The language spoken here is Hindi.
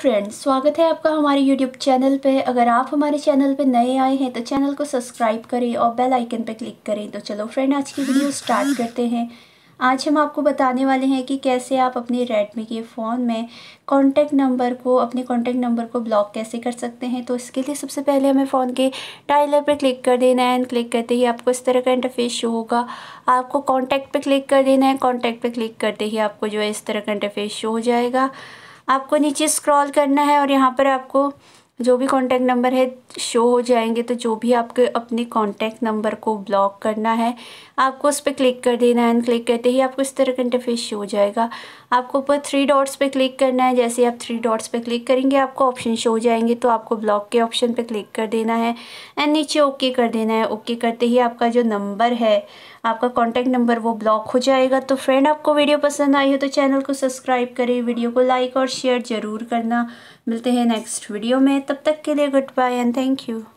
फ्रेंड्स स्वागत है आपका हमारे यूट्यूब चैनल पे अगर आप हमारे चैनल पे नए आए हैं तो चैनल को सब्सक्राइब करें और बेल आइकन पे क्लिक करें तो चलो फ्रेंड आज की वीडियो स्टार्ट करते हैं आज हम आपको बताने वाले हैं कि कैसे आप अपने रेडमी के फ़ोन में कॉन्टैक्ट नंबर को अपने कॉन्टैक्ट नंबर को ब्लॉक कैसे कर सकते हैं तो इसके लिए सबसे पहले हमें फ़ोन के टाइलर पर क्लिक कर देना है एंड क्लिक करते ही आपको इस तरह का इंटरफेस शो होगा आपको कॉन्टैक्ट पर क्लिक कर देना है कॉन्टैक्ट पर क्लिक करते ही आपको जो है इस तरह का इंटरफेस शो हो जाएगा आपको नीचे स्क्रॉल करना है और यहाँ पर आपको जो भी कॉन्टैक्ट नंबर है शो हो जाएंगे तो जो भी आपके अपने कॉन्टैक्ट नंबर को ब्लॉक करना है आपको उस पर क्लिक कर देना है एंड क्लिक करते ही आपको इस तरह का इंटरफेस शो हो जाएगा आपको ऊपर थ्री डॉट्स पे क्लिक करना है जैसे आप थ्री डॉट्स पे क्लिक करेंगे आपको ऑप्शन शो हो जाएंगे तो आपको ब्लॉक के ऑप्शन पर क्लिक कर देना है एंड नीचे ओके कर देना है ओके करते ही आपका जो नंबर है आपका कॉन्टैक्ट नंबर वो ब्लॉक हो जाएगा तो फ्रेंड आपको वीडियो पसंद आई हो तो चैनल को सब्सक्राइब करें वीडियो को लाइक और शेयर ज़रूर करना मिलते हैं नेक्स्ट वीडियो में तब तक के लिए goodbye and thank you